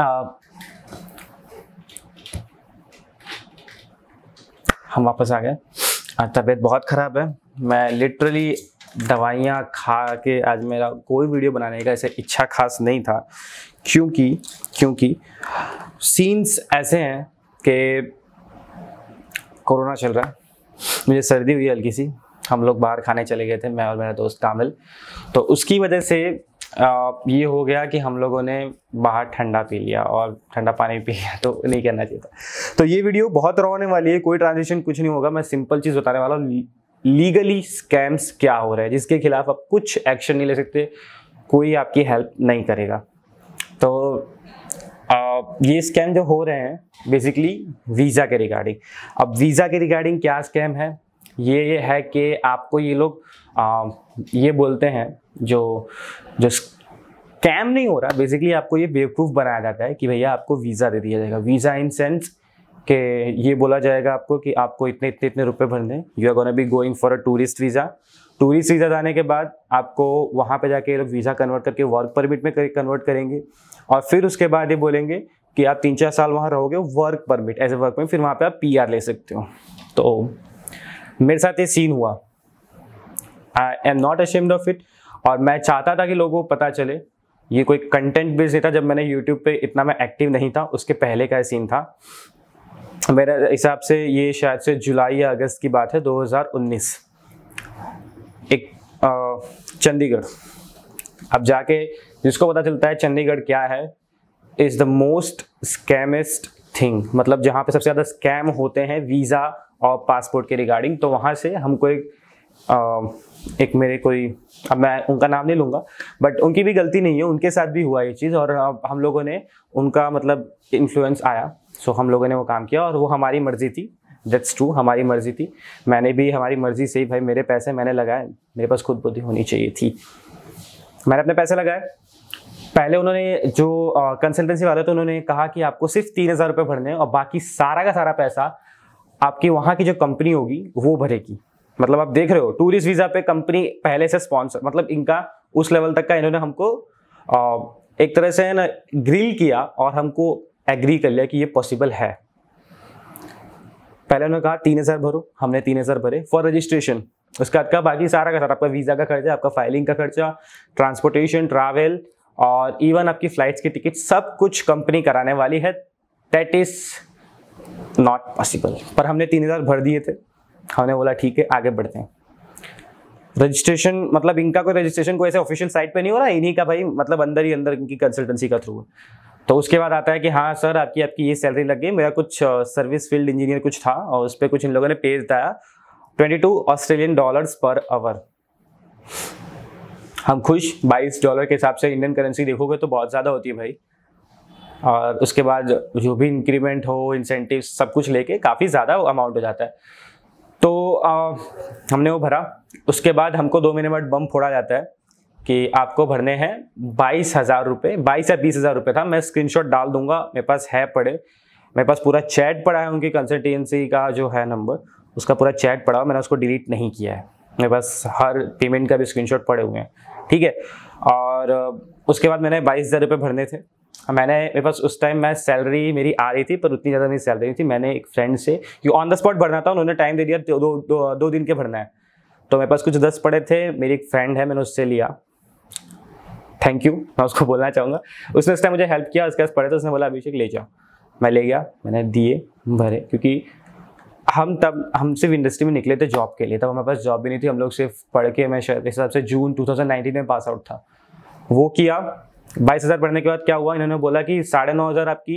आ, हम वापस आ गए तबीयत बहुत ख़राब है मैं लिटरली दवाइयाँ खा के आज मेरा कोई वीडियो बनाने का ऐसे इच्छा खास नहीं था क्योंकि क्योंकि सीन्स ऐसे हैं कि कोरोना चल रहा है मुझे सर्दी हुई हल्की सी हम लोग बाहर खाने चले गए थे मैं और मेरा दोस्त कामिल तो उसकी वजह से ये हो गया कि हम लोगों ने बाहर ठंडा पी लिया और ठंडा पानी पी लिया तो नहीं कहना चाहिए था तो ये वीडियो बहुत रोने वाली है कोई ट्रांजेक्शन कुछ नहीं होगा मैं सिंपल चीज़ बताने वाला हूँ लीगली स्कैम्स क्या हो रहे हैं जिसके खिलाफ आप कुछ एक्शन नहीं ले सकते कोई आपकी हेल्प नहीं करेगा तो ये स्कैम जो हो रहे हैं बेसिकली वीज़ा के रिगार्डिंग अब वीज़ा के रिगार्डिंग क्या स्कैम है ये ये है कि आपको ये लोग ये बोलते हैं जो जो स्कैम नहीं हो रहा बेसिकली आपको ये बेवकूफ़ बनाया जाता है कि भैया आपको वीज़ा दे दिया जाएगा वीज़ा इन सेंस के ये बोला जाएगा आपको कि आपको इतने इतने इतने रुपए भरने you are gonna be going for a tourist visa tourist visa जाने के बाद आपको वहाँ पे जाके लोग वीज़ा कन्वर्ट करके वर्क परमिट में कन्वर्ट करेंगे और फिर उसके बाद ये बोलेंगे कि आप तीन चार साल वहाँ रहोगे work permit as a work permit फिर वहाँ पर आप पी ले सकते हो तो मेरे साथ ये सीन हुआ I am not ashamed of it और मैं चाहता था कि लोगों को पता चले ये कोई कंटेंट बेस्ड नहीं था जब मैंने यूट्यूब पे इतना मैं एक्टिव नहीं था उसके पहले का सीन था मेरे हिसाब से ये शायद से जुलाई या अगस्त की बात है 2019 एक चंडीगढ़ अब जाके जिसको पता चलता है चंडीगढ़ क्या है is the most scammiest thing मतलब जहाँ पे सबसे ज़्यादा स्कैम होते हैं वीज़ा और पासपोर्ट के रिगार्डिंग तो वहाँ से हमको एक एक मेरे कोई अब मैं उनका नाम नहीं लूँगा बट उनकी भी गलती नहीं है उनके साथ भी हुआ ये चीज़ और हम लोगों ने उनका मतलब इन्फ्लुएंस आया सो हम लोगों ने वो काम किया और वो हमारी मर्ज़ी थी दैट्स ट्रू हमारी मर्ज़ी थी मैंने भी हमारी मर्ज़ी से ही भाई मेरे पैसे मैंने लगाए मेरे पास खुद बुद्धि होनी चाहिए थी मैंने अपने पैसे लगाए पहले उन्होंने जो कंसल्टेंसी वाले थे उन्होंने कहा कि आपको सिर्फ तीन हज़ार रुपये भरने हैं और बाकी सारा का सारा पैसा आपकी वहाँ की जो कंपनी होगी वो भरेगी मतलब आप देख रहे हो टूरिस्ट वीजा पे कंपनी पहले से स्पॉन्सर मतलब इनका उस लेवल तक का इन्होंने हमको आ, एक तरह से ना ग्रिल किया और हमको एग्री कर लिया कि ये पॉसिबल है पहले उन्होंने कहा तीन हज़ार भरो हमने तीन हज़ार भरे फॉर रजिस्ट्रेशन उसके बाद का बाकी सारा का सारा आपका वीज़ा का खर्चा आपका फाइलिंग का खर्चा ट्रांसपोर्टेशन ट्रैवल और इवन आपकी फ्लाइट्स की टिकट सब कुछ कंपनी कराने वाली है दैट इज़ नॉट पॉसिबल पर हमने तीन हज़ार भर दिए थे हमने बोला ठीक है आगे बढ़ते हैं रजिस्ट्रेशन मतलब इनका कोई रजिस्ट्रेशन कोई ऐसे ऑफिशियल साइट पे नहीं हो रहा इन्हीं का भाई मतलब अंदर ही अंदर इनकी कंसल्टेंसी का थ्रू तो उसके बाद आता है कि हाँ सर आपकी आपकी ये सैलरी लग गई मेरा कुछ सर्विस फील्ड इंजीनियर कुछ था और उस पर कुछ इन लोगों ने पे दिया twenty two Australian dollars per hour हम खुश बाईस डॉलर के हिसाब से इंडियन करेंसी देखोगे तो बहुत ज़्यादा होती है भाई और उसके बाद जो भी इंक्रीमेंट हो इंसेंटिव सब कुछ लेके काफ़ी ज़्यादा अमाउंट हो जाता है तो आ, हमने वो भरा उसके बाद हमको दो महीने बाद बम फोड़ा जाता है कि आपको भरने हैं बाईस हज़ार रुपये बाईस या बीस हज़ार रुपये था मैं स्क्रीनशॉट डाल दूंगा मेरे पास है पड़े मेरे पास पूरा चैट पड़ा है उनकी कंसल्टेंसी का जो है नंबर उसका पूरा चैट पड़ा मैंने उसको डिलीट नहीं किया है मेरे पास हर पेमेंट का भी स्क्रीनशॉट पड़े हुए हैं ठीक है और उसके बाद मैंने बाईस हज़ार रुपये भरने थे हाँ, मैंने मेरे पास उस टाइम मैं सैलरी मेरी आ रही थी पर उतनी ज़्यादा मेरी सैलरी नहीं थी मैंने एक फ्रेंड से कि ऑन द स्पॉट भरना था उन्होंने टाइम दे दिया दो दो, दो, दो दिन के भरना है तो मेरे पास कुछ दस पड़े थे मेरी एक फ्रेंड है मैंने उससे लिया थैंक यू मैं उसको बोलना चाहूँगा उसने उस टाइम मुझे हेल्प किया उसके पास पड़े थे उसने बोला अभिषेक ले जाओ मैं ले गया मैंने दिए भरे क्योंकि हम तब हम सिर्फ इंडस्ट्री में निकले थे जॉब के लिए तब हमारे पास जॉब भी नहीं थी हम लोग सिर्फ पढ़ के मैं शायद हिसाब से जून 2019 में पास आउट था वो किया बाईस हज़ार बढ़ने के बाद क्या हुआ इन्होंने बोला कि साढ़े नौ हज़ार आपकी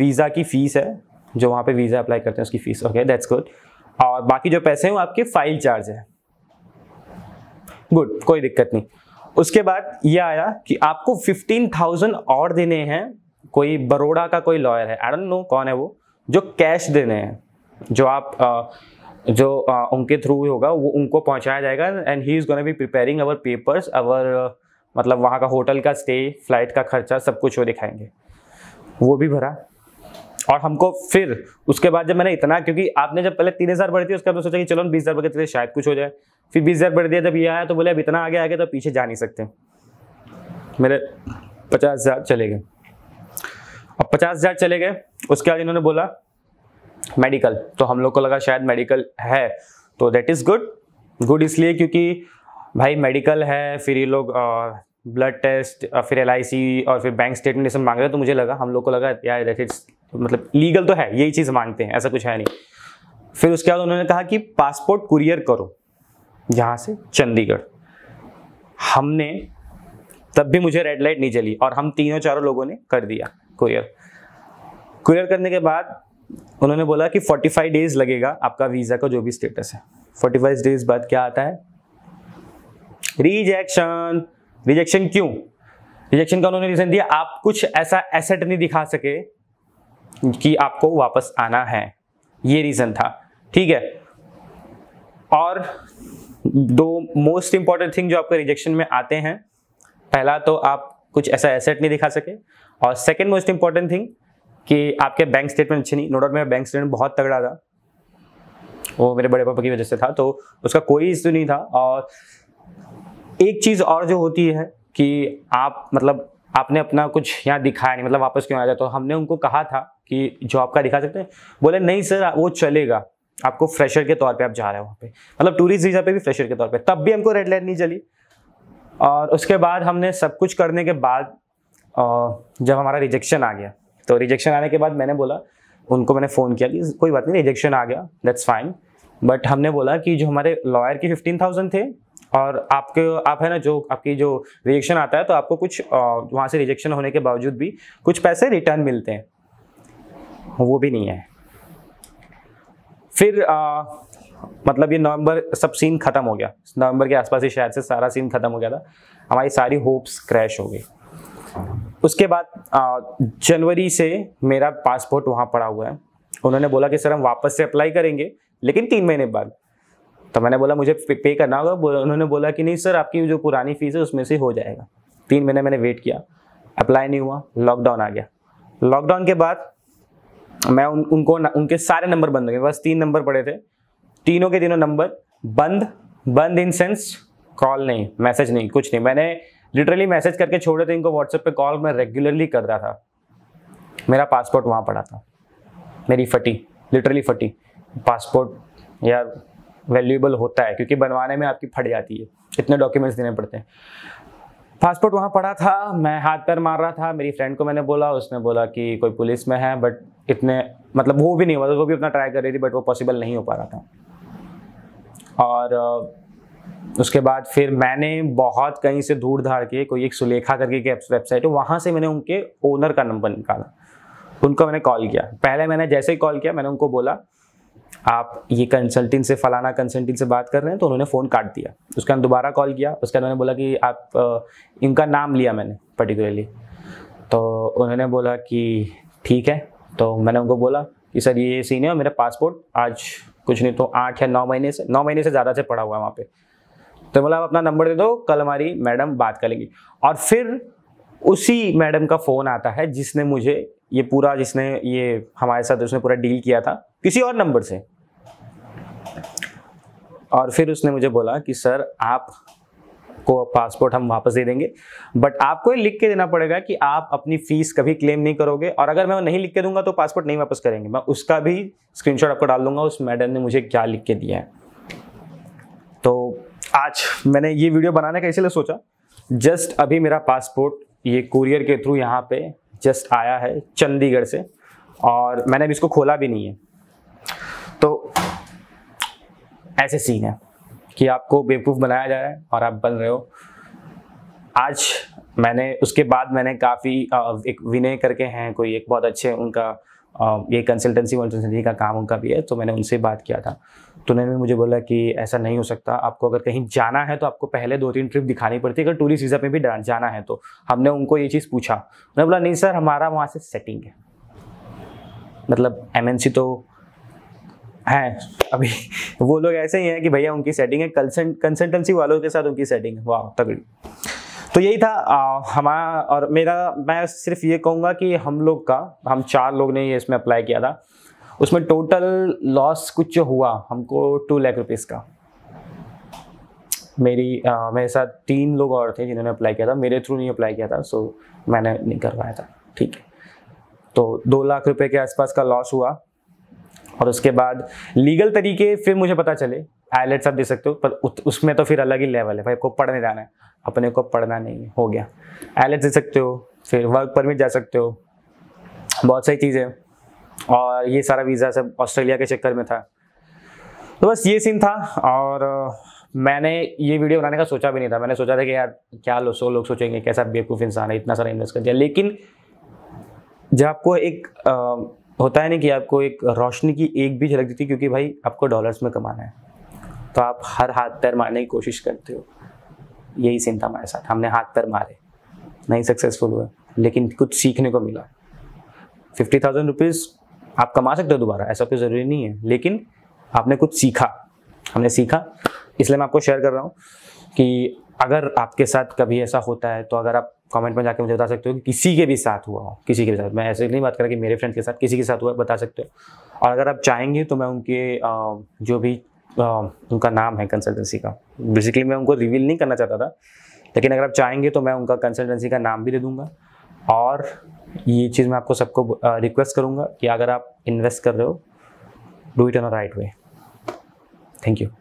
वीज़ा की फ़ीस है जो वहाँ पे वीज़ा अप्लाई करते हैं उसकी फ़ीस ओके दैट्स गुड और बाकी जो पैसे हैं वो आपके फाइल चार्ज है गुड कोई दिक्कत नहीं उसके बाद ये आया कि आपको फिफ्टीन थाउजेंड और देने हैं कोई बड़ोड़ा का कोई लॉयर है आई डोंट नो कौन है वो जो कैश देने हैं जो आप आ, जो आ, उनके थ्रू होगा वो उनको पहुंचाया जाएगा and he is gonna be preparing our papers our मतलब वहाँ का होटल का स्टे फ्लाइट का खर्चा सब कुछ वो दिखाएंगे वो भी भरा और हमको फिर उसके बाद जब मैंने इतना क्योंकि आपने जब पहले तीन हज़ार बढ़ दिया उसके बाद सोचा कि चलो बीस हज़ार बढ़ते तो शायद कुछ हो जाए फिर बीस हज़ार बढ़ दिया जब ये आया तो बोले अब इतना आगे आगे तो पीछे जा नहीं सकते मेरे पचास हज़ार चले गए अब पचास हज़ार चले गए उसके बाद इन्होंने बोला मेडिकल तो हम लोग को लगा शायद मेडिकल है तो देट इज़ गुड गुड इसलिए क्योंकि भाई मेडिकल है फिर ये लोग ब्लड टेस्ट फिर एल और फिर बैंक स्टेटमेंट ये सब मांग रहे हैं तो मुझे लगा हम लोग को लगा यार दैट इट्स मतलब लीगल तो है यही चीज़ मांगते हैं ऐसा कुछ है नहीं फिर उसके बाद उन्होंने कहा कि पासपोर्ट कुरियर करो यहाँ से चंडीगढ़ हमने तब भी मुझे रेड लाइट नहीं चली और हम तीनों चारों लोगों ने कर दिया कुरियर कुरियर करने के बाद उन्होंने बोला कि 45 डेज लगेगा आपका वीज़ा का जो भी स्टेटस है 45 डेज बाद क्या आता है रिजेक्शन रिजेक्शन क्यों रिजेक्शन का उन्होंने रीजन दिया आप कुछ ऐसा एसेट नहीं दिखा सके कि आपको वापस आना है ये रीजन था ठीक है और दो मोस्ट इंपॉर्टेंट थिंग जो आपके रिजेक्शन में आते हैं पहला तो आप कुछ ऐसा एसेट नहीं दिखा सके और सेकेंड मोस्ट इंपॉर्टेंट थिंग कि आपके बैंक स्टेटमेंट अच्छे नहीं नो डाउट मेरा बैंक स्टेटमेंट बहुत तगड़ा था वो मेरे बड़े पापा की वजह से था तो उसका कोई इश्यू नहीं था और एक चीज़ और जो होती है कि आप मतलब आपने अपना कुछ यहाँ दिखाया नहीं मतलब वापस क्यों आ जाए तो हमने उनको कहा था कि जो आपका दिखा सकते हैं बोले नहीं सर वो चलेगा आपको फ्रेशर के तौर पे आप जा रहे हो वहाँ पे मतलब टूरिस्ट वीज़ा पे भी फ्रेशर के तौर पे तब भी हमको रेड लाइट नहीं चली और उसके बाद हमने सब कुछ करने के बाद जब हमारा रिजेक्शन आ गया तो रिजेक्शन आने के बाद मैंने बोला उनको मैंने फ़ोन किया कि कोई बात नहीं रिजेक्शन आ गया दैट्स फाइन बट हमने बोला कि जो हमारे लॉयर के फिफ्टीन थाउजेंड थे और आपके आप है ना जो आपकी जो रिजेक्शन आता है तो आपको कुछ वहाँ से रिजेक्शन होने के बावजूद भी कुछ पैसे रिटर्न मिलते हैं वो भी नहीं है फिर आ, मतलब ये नवंबर सब सीन खत्म हो गया नवंबर के आसपास ही शायद से सारा सीन खत्म हो गया था हमारी सारी होप्स क्रैश हो गई उसके बाद जनवरी से मेरा पासपोर्ट वहाँ पड़ा हुआ है उन्होंने बोला कि सर हम वापस से अप्लाई करेंगे लेकिन तीन महीने बाद तो मैंने बोला मुझे पे करना होगा उन्होंने बोला कि नहीं सर आपकी जो पुरानी फीस है उसमें से हो जाएगा तीन महीने मैंने वेट किया अप्लाई नहीं हुआ लॉकडाउन आ गया लॉकडाउन के बाद मैं उन, उनको न, उनके सारे नंबर बंद हो गए बस तीन नंबर पड़े थे तीनों के तीनों नंबर बंद बंद इन सेंस कॉल नहीं मैसेज नहीं कुछ नहीं मैंने लिटरली मैसेज करके छोड़े थे इनको व्हाट्सएप पे कॉल मैं रेगुलरली कर रहा था मेरा पासपोर्ट वहाँ पड़ा था मेरी फटी लिटरली फटी पासपोर्ट यार वैल्यूएबल होता है क्योंकि बनवाने में आपकी फट जाती है इतने डॉक्यूमेंट्स देने पड़ते हैं पासपोर्ट वहाँ पड़ा था मैं हाथ पैर मार रहा था मेरी फ्रेंड को मैंने बोला उसने बोला कि कोई पुलिस में है बट इतने मतलब वो भी नहीं हुआ वो भी अपना ट्राई कर रही थी बट वो पॉसिबल नहीं हो पा रहा था और उसके बाद फिर मैंने बहुत कहीं से धूड़ धाड़ के कोई एक सुलेखा करके एक वेबसाइट है वहाँ से मैंने उनके ओनर का नंबर निकाला उनको मैंने कॉल किया पहले मैंने जैसे ही कॉल किया मैंने उनको बोला आप ये कंसल्टिंग से फलाना कंसल्टिंग से बात कर रहे हैं तो उन्होंने फ़ोन काट दिया उसके बाद दोबारा कॉल किया उसके बाद उन्होंने बोला कि आप इनका नाम लिया मैंने पर्टिकुलरली तो उन्होंने बोला कि ठीक है तो मैंने उनको बोला कि सर ये सीन है मेरा पासपोर्ट आज कुछ नहीं तो आठ या नौ महीने से नौ महीने से ज़्यादा से पड़ा हुआ है वहाँ पर तो बोला आप अपना नंबर दे दो कल हमारी मैडम बात करेंगी और फिर उसी मैडम का फ़ोन आता है जिसने मुझे ये पूरा जिसने ये हमारे साथ उसने पूरा डील किया था किसी और नंबर से और फिर उसने मुझे बोला कि सर आप को पासपोर्ट हम वापस दे देंगे बट आपको ये लिख के देना पड़ेगा कि आप अपनी फीस कभी क्लेम नहीं करोगे और अगर मैं नहीं लिख के दूंगा तो पासपोर्ट नहीं वापस करेंगे मैं उसका भी स्क्रीनशॉट आपको डाल दूंगा उस मैडम ने मुझे क्या लिख के दिया है तो आज मैंने ये वीडियो बनाने का इसीलिए सोचा जस्ट अभी मेरा पासपोर्ट ये कुरियर के थ्रू यहाँ पे जस्ट आया है चंडीगढ़ से और मैंने अभी इसको खोला भी नहीं है तो ऐसे सीन है कि आपको बेवकूफ़ बनाया जा रहा है और आप बन रहे हो आज मैंने उसके बाद मैंने काफ़ी एक विनय करके हैं कोई एक बहुत अच्छे उनका ये कंसल्टेंसी वंसल्टेंसी का काम उनका भी है तो मैंने उनसे बात किया था तो उन्होंने मुझे बोला कि ऐसा नहीं हो सकता आपको अगर कहीं जाना है तो आपको पहले दो तीन ट्रिप दिखानी पड़ती है अगर टूरिस्ट वीज़ा पे भी जाना है तो हमने उनको ये चीज़ पूछा उन्होंने बोला नहीं सर हमारा वहाँ से सेटिंग है मतलब एम तो है अभी वो लोग ऐसे ही हैं कि भैया उनकी सेटिंग है कंसल्टेंसी वालों के साथ उनकी सेटिंग है वाह तगड़ी तो यही था हमारा और मेरा मैं सिर्फ ये कहूँगा कि हम लोग का हम चार लोग ने ये इसमें अप्लाई किया था उसमें टोटल लॉस कुछ हुआ हमको टू लाख रुपीज़ का मेरी आ, मेरे साथ तीन लोग और थे जिन्होंने अप्लाई किया था मेरे थ्रू नहीं अप्लाई किया था सो मैंने नहीं करवाया था ठीक है तो दो लाख रुपए के आसपास का लॉस हुआ और उसके बाद लीगल तरीके फिर मुझे पता चले आईलेट आप दे सकते हो पर उसमें तो फिर अलग ही लेवल है भाई आपको पढ़ने जाना है अपने को पढ़ना नहीं हो गया आईलेट दे सकते हो फिर वर्क परमिट जा सकते हो बहुत सारी चीज़ें और ये सारा वीज़ा सब ऑस्ट्रेलिया के चक्कर में था तो बस ये सीन था और मैंने ये वीडियो बनाने का सोचा भी नहीं था मैंने सोचा था कि यार क्या लो सो लोग सोचेंगे कैसा बेवकूफ़ इंसान है इतना सारा इन्वेस्ट कर दिया लेकिन जब आपको एक आ, होता है ना कि आपको एक रोशनी की एक भी झलक देती क्योंकि भाई आपको डॉलर्स में कमाना है तो आप हर हाथ पैर मारने की कोशिश करते हो यही सीन था हमारे साथ हमने हाथ पैर मारे नहीं सक्सेसफुल हुए लेकिन कुछ सीखने को मिला फिफ्टी थाउजेंड रुपीज़ आप कमा सकते हो दोबारा ऐसा कोई ज़रूरी नहीं है लेकिन आपने कुछ सीखा हमने सीखा इसलिए मैं आपको शेयर कर रहा हूँ कि अगर आपके साथ कभी ऐसा होता है तो अगर आप कमेंट में जाके मुझे बता सकते हो कि किसी के भी साथ हुआ हो किसी के भी साथ मैं ऐसे नहीं बात कर रहा कि मेरे फ्रेंड के साथ किसी के साथ हुआ बता सकते हो और अगर आप चाहेंगे तो मैं उनके जो भी उनका नाम है कंसल्टेंसी का बेसिकली मैं उनको रिवील नहीं करना चाहता था लेकिन अगर आप चाहेंगे तो मैं उनका कंसल्टेंसी का नाम भी दे दूँगा और ये चीज़ मैं आपको सबको रिक्वेस्ट करूँगा कि अगर आप इन्वेस्ट कर रहे हो do it on the right way thank you